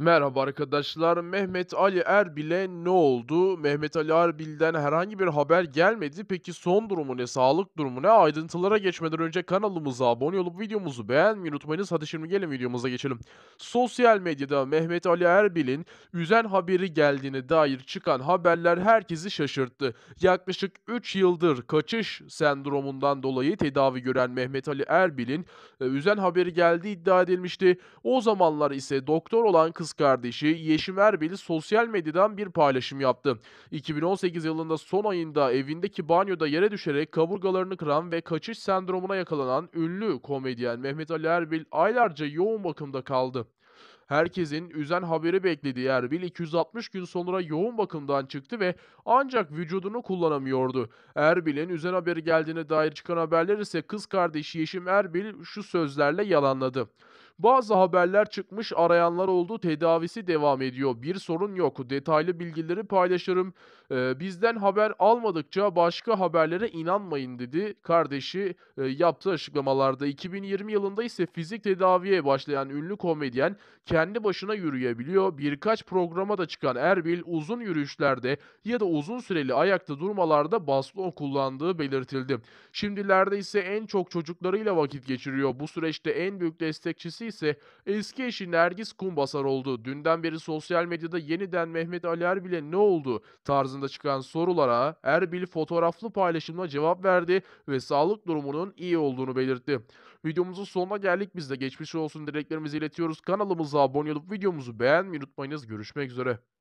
Merhaba arkadaşlar. Mehmet Ali Erbil'e ne oldu? Mehmet Ali Erbil'den herhangi bir haber gelmedi. Peki son durumu ne? Sağlık durumu ne? Ayrıntılara geçmeden önce kanalımıza abone olup videomuzu beğenmeyi unutmayınız. Hadi şimdi gelin videomuza geçelim. Sosyal medyada Mehmet Ali Erbil'in üzen haberi geldiğine dair çıkan haberler herkesi şaşırttı. Yaklaşık 3 yıldır kaçış sendromundan dolayı tedavi gören Mehmet Ali Erbil'in e, üzen haberi geldiği iddia edilmişti. O zamanlar ise doktor olan kız kız kardeşi Yeşim Erbil sosyal medyadan bir paylaşım yaptı. 2018 yılında son ayında evindeki banyoda yere düşerek kaburgalarını kıran ve kaçış sendromuna yakalanan ünlü komedyen Mehmet Ali Erbil aylarca yoğun bakımda kaldı. Herkesin üzen haberi beklediği Erbil 260 gün sonra yoğun bakımdan çıktı ve ancak vücudunu kullanamıyordu. Erbil'in üzen haberi geldiğine dair çıkan haberler ise kız kardeşi Yeşim Erbil şu sözlerle yalanladı. Bazı haberler çıkmış arayanlar oldu tedavisi devam ediyor. Bir sorun yok detaylı bilgileri paylaşırım. Ee, bizden haber almadıkça başka haberlere inanmayın dedi kardeşi e, yaptığı açıklamalarda. 2020 yılında ise fizik tedaviye başlayan ünlü komedyen kendi başına yürüyebiliyor. Birkaç programa da çıkan Erbil uzun yürüyüşlerde ya da uzun süreli ayakta durmalarda baston kullandığı belirtildi. Şimdilerde ise en çok çocuklarıyla vakit geçiriyor. Bu süreçte en büyük destekçisi ise eski eşi Nergis Kumbasar oldu. Dünden beri sosyal medyada yeniden Mehmet Ali Erbil'e ne oldu tarzında çıkan sorulara Erbil fotoğraflı paylaşımla cevap verdi ve sağlık durumunun iyi olduğunu belirtti. Videomuzun sonuna geldik. Biz de geçmiş olsun dileklerimizi iletiyoruz. Kanalımıza abone olup videomuzu beğenmeyi unutmayınız. Görüşmek üzere.